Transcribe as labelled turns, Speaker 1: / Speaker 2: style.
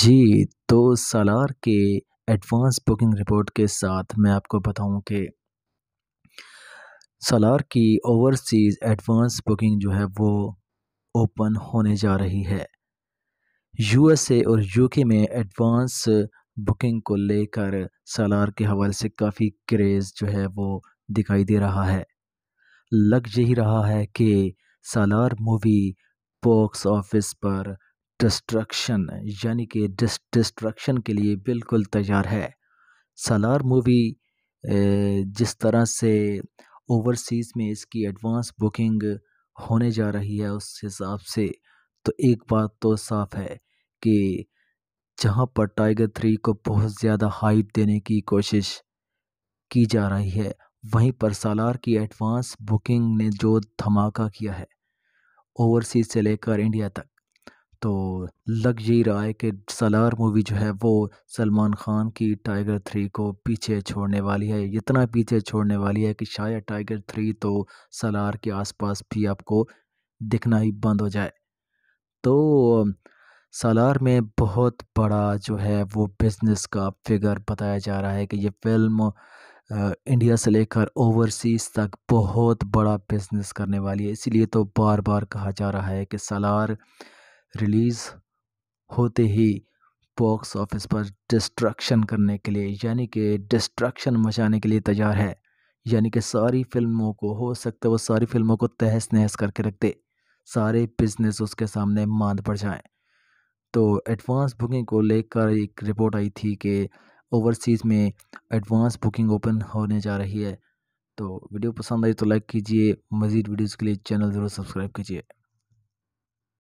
Speaker 1: जी तो सालार के advance booking report के साथ मैं आपको बताऊं कि सालार की ओवरसीज़ एडवांस बुकिंग जो है वो ओपन होने जा रही है यूएसए और यूके में एडवांस बुकिंग को लेकर सालार के हवाले से काफ़ी क्रेज़ जो है वो दिखाई दे रहा है लग यही रहा है कि सालार मूवी बॉक्स ऑफिस पर डिस्ट्रक्शन यानी कि डिस्ट्रक्शन के लिए बिल्कुल तैयार है सलार मूवी जिस तरह से ओवरसीज़ में इसकी एडवांस बुकिंग होने जा रही है उस हिसाब से तो एक बात तो साफ़ है कि जहाँ पर टाइगर थ्री को बहुत ज़्यादा हाइप देने की कोशिश की जा रही है वहीं पर सालार की एडवांस बुकिंग ने जो धमाका किया है ओवरसीज से लेकर इंडिया तक तो लग यही रहा है कि सलार मूवी जो है वो सलमान खान की टाइगर थ्री को पीछे छोड़ने वाली है इतना पीछे छोड़ने वाली है कि शायद टाइगर थ्री तो सलार के आसपास भी आपको दिखना ही बंद हो जाए तो सलार में बहुत बड़ा जो है वो बिज़नेस का फिगर बताया जा रहा है कि ये फिल्म इंडिया से लेकर ओवरसीज़ तक बहुत बड़ा बिज़नेस करने वाली है इसीलिए तो बार बार कहा जा रहा है कि सलार रिलीज़ होते ही बॉक्स ऑफिस पर डिस्ट्रक्शन करने के लिए यानी कि डिस्ट्रक्शन मचाने के लिए तैयार है यानी कि सारी फिल्मों को हो सकता है वो सारी फिल्मों को तहस नहस करके रख दे सारे बिजनेस उसके सामने मांद पड़ जाए तो एडवांस बुकिंग को लेकर एक रिपोर्ट आई थी कि ओवरसीज़ में एडवांस बुकिंग ओपन होने जा रही है तो वीडियो पसंद आई तो लाइक कीजिए मज़ीद वीडियोज़ के लिए चैनल ज़रूर सब्सक्राइब कीजिए